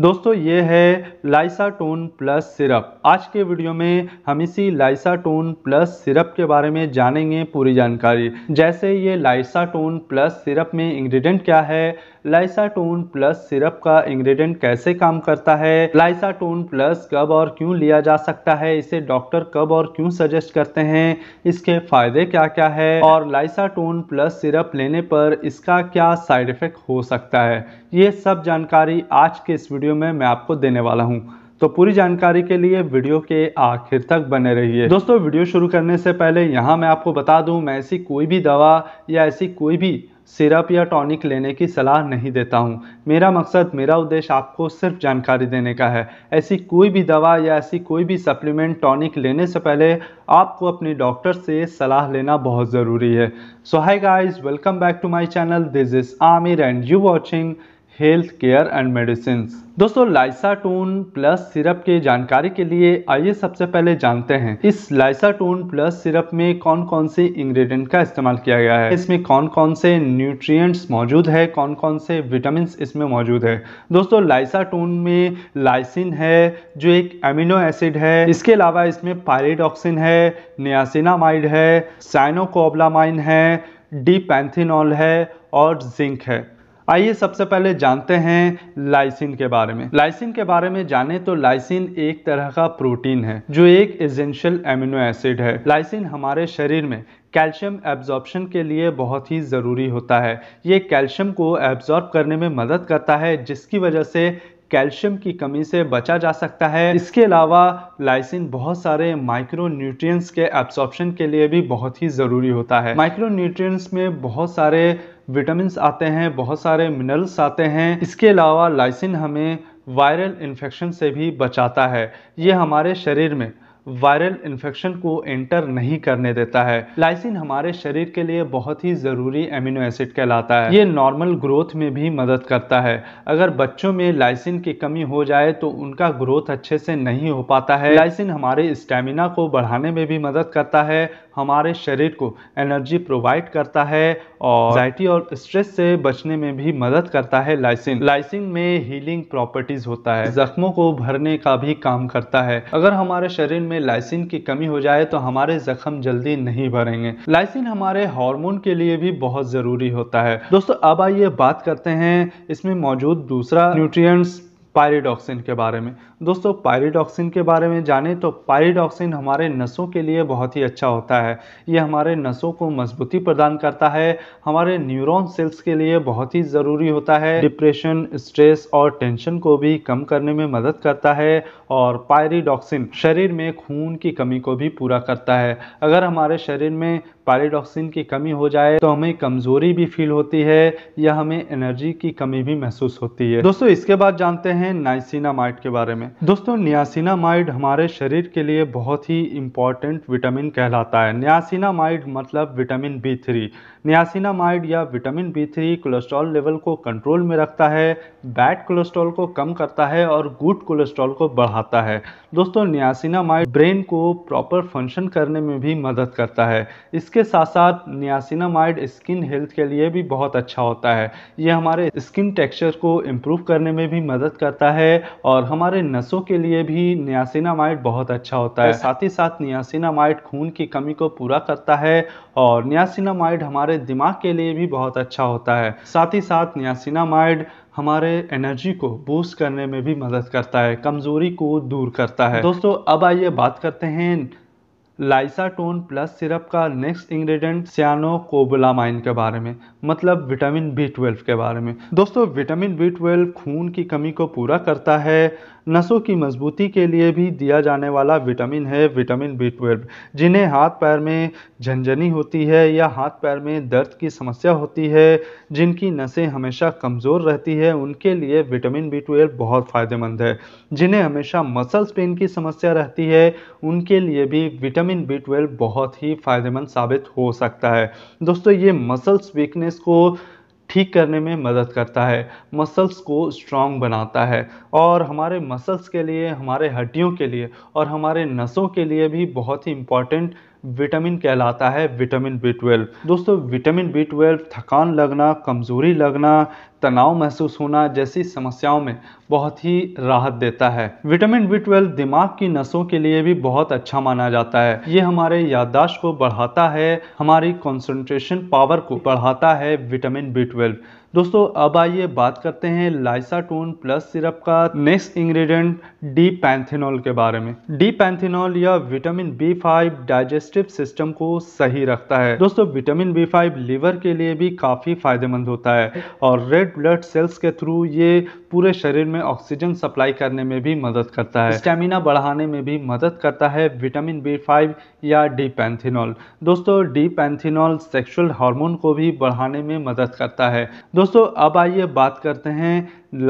दोस्तों ये है लाइसाटोन प्लस सिरप आज के वीडियो में हम इसी लाइसाटोन प्लस सिरप के बारे में जानेंगे पूरी जानकारी जैसे ये लाइसाटोन प्लस सिरप में इंग्रेडिएंट क्या है लाइसाटोन प्लस सिरप का इंग्रेडिएंट कैसे काम करता है लाइसाटोन प्लस कब और क्यों लिया जा सकता है इसे डॉक्टर कब और क्यों सजेस्ट करते हैं इसके फायदे क्या क्या है और लाइसाटोन प्लस सिरप लेने पर इसका क्या साइड इफेक्ट हो सकता है ये सब जानकारी आज के इस वीडियो वीडियो में मैं आपको देने वाला हूँ तो पूरी जानकारी के लिए वीडियो के आखिर तक बने रहिए दोस्तों वीडियो शुरू करने से पहले यहाँ मैं आपको बता दूँ मैं ऐसी कोई भी दवा या ऐसी कोई भी सिरप या टॉनिक लेने की सलाह नहीं देता हूँ मेरा मकसद मेरा उद्देश्य आपको सिर्फ जानकारी देने का है ऐसी कोई भी दवा या ऐसी कोई भी सप्लीमेंट टॉनिक लेने से पहले आपको अपने डॉक्टर से सलाह लेना बहुत ज़रूरी है so hi guys welcome back to my channel this is Aamir and you watching health care and medicine दोस्तों लाइसाटून प्लस सिरप के जानकारी के लिए आइए सबसे पहले जानते हैं इस लाइसाटून प्लस सिरप में कौन कौन से इंग्रेडिएंट का इस्तेमाल किया गया है इसमें कौन कौन से न्यूट्रिएंट्स मौजूद है कौन कौन से विटामिन इसमें मौजूद है दोस्तों लाइसाटून में लाइसिन है जो एक एमिनो एसिड है इसके अलावा इसमें पायरेडॉक्सिन है नियासिनामाइड है साइनोकोबलामाइन है डी है और जिंक है आइए सबसे पहले जानते हैं लाइसिन के बारे में लाइसिन के बारे में जाने तो लाइसिन एक तरह का प्रोटीन है जो एक एजेंशियल एमिनो एसिड है लाइसिन हमारे शरीर में कैल्शियम एब्जॉर्प्शन के लिए बहुत ही ज़रूरी होता है ये कैल्शियम को एब्जॉर्ब करने में मदद करता है जिसकी वजह से कैल्शियम की कमी से बचा जा सकता है इसके अलावा लाइसिन बहुत सारे माइक्रो न्यूट्रिएंट्स के एब्सॉर्प्शन के लिए भी बहुत ही ज़रूरी होता है माइक्रो न्यूट्रिएंट्स में बहुत सारे विटामिन आते हैं बहुत सारे मिनरल्स आते हैं इसके अलावा लाइसिन हमें वायरल इन्फेक्शन से भी बचाता है ये हमारे शरीर में वायरल इन्फेक्शन को एंटर नहीं करने देता है लाइसिन हमारे शरीर के लिए बहुत ही ज़रूरी एमिनो एसिड कहलाता है ये नॉर्मल ग्रोथ में भी मदद करता है अगर बच्चों में लाइसिन की कमी हो जाए तो उनका ग्रोथ अच्छे से नहीं हो पाता है लाइसिन हमारे स्टेमिना को बढ़ाने में भी मदद करता है हमारे शरीर को एनर्जी प्रोवाइड करता है और एंजाइटी और स्ट्रेस से बचने में भी मदद करता है लाइसिन लाइसिन में हीलिंग प्रॉपर्टीज होता है जख्मों को भरने का भी काम करता है अगर हमारे शरीर में में लाइसिन की कमी हो जाए तो हमारे जख्म जल्दी नहीं भरेंगे लाइसिन हमारे हार्मोन के लिए भी बहुत ज़रूरी होता है दोस्तों अब आइए बात करते हैं इसमें मौजूद दूसरा न्यूट्रिएंट्स पायरिडॉक्सिन के बारे में दोस्तों पायरिडॉक्सिन के बारे में जाने तो पायरिडॉक्सिन हमारे नसों के लिए बहुत ही अच्छा होता है ये हमारे नसों को मजबूती प्रदान करता है हमारे न्यूरॉन सेल्स के लिए बहुत ही ज़रूरी होता है डिप्रेशन स्ट्रेस और टेंशन को भी कम करने में मदद करता है और पायरिडॉक्सिन शरीर में खून की कमी को भी पूरा करता है अगर हमारे शरीर में पायरिडॉक्सिन की कमी हो जाए तो हमें कमज़ोरी भी फील होती है या हमें एनर्जी की कमी भी महसूस होती है दोस्तों इसके बाद जानते हैं हैं नाइसिनामाइड के बारे में दोस्तों नियासिनामाइड हमारे शरीर के लिए बहुत ही इंपॉर्टेंट विटामिन कहलाता है नियासिनामाइड मतलब विटामिन बी थ्री नियासिनामाइड या vitamin B three cholesterol level को कंट्रोल में रखता है बैड कोलेस्ट्रॉल को कम करता है और गुड कोलेस्ट्रॉल को बढ़ाता है दोस्तों नियासिनामाइड ब्रेन को प्रॉपर फंक्शन करने में भी मदद करता है इसके साथ साथ नियासिनामाइड स्किन हेल्थ के लिए भी बहुत अच्छा होता है ये हमारे स्किन टेक्सचर को इम्प्रूव करने में भी मदद करता करता है और हमारे नसों के लिए भी नियासिनामाइड बहुत अच्छा होता है साथ ही साथ नियासिनामाइड खून की कमी को पूरा करता है और नियासिनामाइड हमारे दिमाग के लिए भी बहुत अच्छा होता है साथ ही साथ नियासिनामाइड हमारे एनर्जी को बूस्ट करने में भी मदद करता है कमज़ोरी को दूर करता है दोस्तों अब आइए बात करते हैं लाइसाटोन प्लस सिरप का नेक्स्ट इंग्रेडिएंट कोबलामाइन के बारे में मतलब विटामिन बी ट्वेल्व के बारे में दोस्तों विटामिन बी ट्वेल्व खून की कमी को पूरा करता है नसों की मजबूती के लिए भी दिया जाने वाला विटामिन है विटामिन बी ट्वेल्व जिन्हें हाथ पैर में झंझनी होती है या हाथ पैर में दर्द की समस्या होती है जिनकी नसें हमेशा कमज़ोर रहती है उनके लिए विटामिन बी ट्वेल्व बहुत फ़ायदेमंद है जिन्हें हमेशा मसल्स पेन की समस्या रहती है उनके लिए भी विटामिन बी ट्वेल्व बहुत ही फ़ायदेमंद साबित हो सकता है दोस्तों ये मसल्स वीकनेस को ठीक करने में मदद करता है मसल्स को स्ट्रॉन्ग बनाता है और हमारे मसल्स के लिए हमारे हड्डियों के लिए और हमारे नसों के लिए भी बहुत ही इम्पॉर्टेंट विटामिन कहलाता है विटामिन बी ट्वेल्व दोस्तों विटामिन बी ट्वेल्व थकान लगना कमज़ोरी लगना तनाव महसूस होना जैसी समस्याओं में बहुत ही राहत देता है विटामिन बी ट्वेल्व दिमाग की नसों के लिए भी बहुत अच्छा माना जाता है ये हमारे याददाश्त को बढ़ाता है हमारी कॉन्सेंट्रेशन पावर को बढ़ाता है विटामिन बी ट्वेल्व दोस्तों अब आइए बात करते हैं लाइसाटोन प्लस सिरप का नेक्स्ट इंग्रेडिएंट डी पैंथिनॉल के बारे में डी पैंथिनॉल या vitamin B five digestive system को सही रखता है दोस्तों विटामिन बी फाइव लीवर के लिए भी काफ़ी फायदेमंद होता है और रेड ब्लड सेल्स के थ्रू ये पूरे शरीर में ऑक्सीजन सप्लाई करने में भी मदद करता है स्टेमिना बढ़ाने में भी मदद करता है विटामिन बी फाइव या डी पैंथिनॉल दोस्तों डी पैंथिनॉल सेक्सुअल हार्मोन को भी बढ़ाने में मदद करता है दोस्तों अब आइए बात करते हैं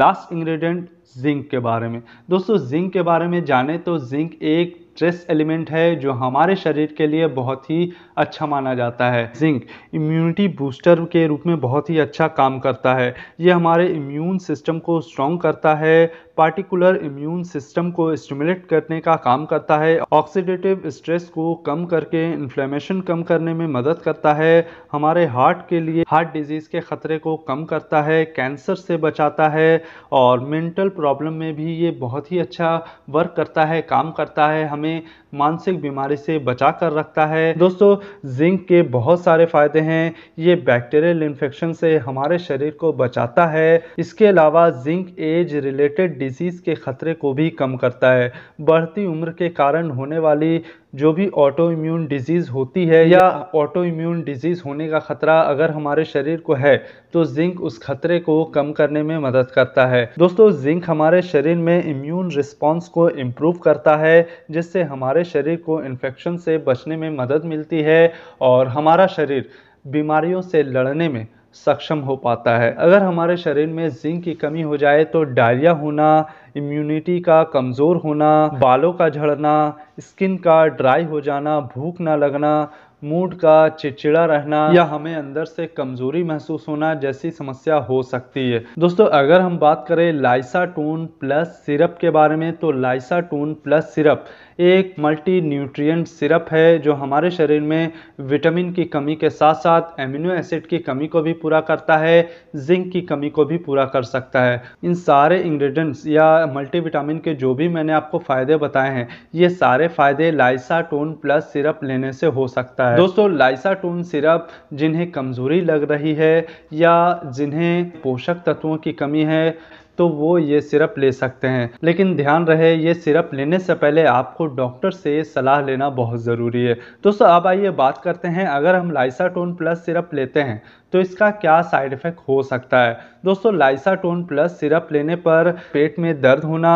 लास्ट इंग्रेडिएंट जिंक के बारे में दोस्तों जिंक के बारे में जाने तो जिंक एक स्ट्रेस एलिमेंट है जो हमारे शरीर के लिए बहुत ही अच्छा माना जाता है जिंक इम्यूनिटी बूस्टर के रूप में बहुत ही अच्छा काम करता है ये हमारे इम्यून सिस्टम को स्ट्रॉन्ग करता है पार्टिकुलर इम्यून सिस्टम को स्टिमुलेट करने का काम करता है ऑक्सीडेटिव स्ट्रेस को कम करके इन्फ्लेमेशन कम करने में मदद करता है हमारे हार्ट के लिए हार्ट डिजीज़ के ख़तरे को कम करता है कैंसर से बचाता है और मेंटल प्रॉब्लम में भी ये बहुत ही अच्छा वर्क करता है काम करता है हमें हमें मानसिक बीमारी से बचा कर रखता है दोस्तों जिंक के बहुत सारे फ़ायदे हैं ये बैक्टीरियल इन्फेक्शन से हमारे शरीर को बचाता है इसके अलावा जिंक एज रिलेटेड डिजीज़ के ख़तरे को भी कम करता है बढ़ती उम्र के कारण होने वाली जो भी ऑटो इम्यून डिजीज़ होती है या ऑटो इम्यून डिजीज़ होने का ख़तरा अगर हमारे शरीर को है तो जिंक उस खतरे को कम करने में मदद करता है दोस्तों जिंक हमारे शरीर में इम्यून रिस्पॉन्स को इम्प्रूव करता है जिससे हमारे शरीर को इन्फेक्शन से बचने में मदद मिलती है और हमारा शरीर बीमारियों से लड़ने में सक्षम हो पाता है अगर हमारे शरीर में जिंक की कमी हो जाए तो डायरिया होना इम्यूनिटी का कमज़ोर होना बालों का झड़ना स्किन का ड्राई हो जाना भूख ना लगना मूड का चिड़चिड़ा रहना या हमें अंदर से कमजोरी महसूस होना जैसी समस्या हो सकती है दोस्तों अगर हम बात करें लाइसा टून प्लस सिरप के बारे में तो लाइसा टून प्लस सिरप एक मल्टी न्यूट्रिय सिरप है जो हमारे शरीर में विटामिन की कमी के साथ साथ एमिनो एसिड की कमी को भी पूरा करता है जिंक की कमी को भी पूरा कर सकता है इन सारे इंग्रेडिएंट्स या विटामिन के जो भी मैंने आपको फ़ायदे बताए हैं ये सारे फ़ायदे लाइसा टोन प्लस सिरप लेने से हो सकता है है दोस्तों लाइसाटोन सिरप जिन्हें कमज़ोरी लग रही है या जिन्हें पोषक तत्वों की कमी है तो वो ये सिरप ले सकते हैं लेकिन ध्यान रहे ये सिरप लेने से पहले आपको डॉक्टर से सलाह लेना बहुत ज़रूरी है दोस्तों अब आइए बात करते हैं अगर हम लाइसाटोन प्लस सिरप लेते हैं तो इसका क्या साइड इफ़ेक्ट हो सकता है दोस्तों लाइसाटोन प्लस सिरप लेने पर पेट में दर्द होना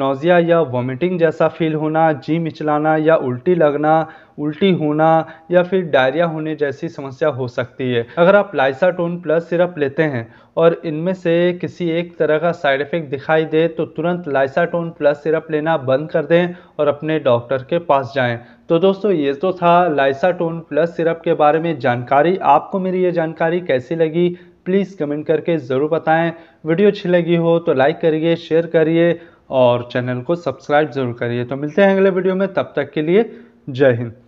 नोज़िया या वॉमिटिंग जैसा फील होना जी मिचलाना या उल्टी लगना उल्टी होना या फिर डायरिया होने जैसी समस्या हो सकती है अगर आप लाइसाटोन प्लस सिरप लेते हैं और इनमें से किसी एक तरह का साइड इफ़ेक्ट दिखाई दे तो तुरंत लाइसाटोन प्लस सिरप लेना बंद कर दें और अपने डॉक्टर के पास जाएं तो दोस्तों ये तो था लाइसाटोन प्लस सिरप के बारे में जानकारी आपको मेरी ये जानकारी कैसी लगी प्लीज़ कमेंट करके ज़रूर बताएं वीडियो अच्छी लगी हो तो लाइक करिए शेयर करिए और चैनल को सब्सक्राइब ज़रूर करिए तो मिलते हैं अगले वीडियो में तब तक के लिए जय हिंद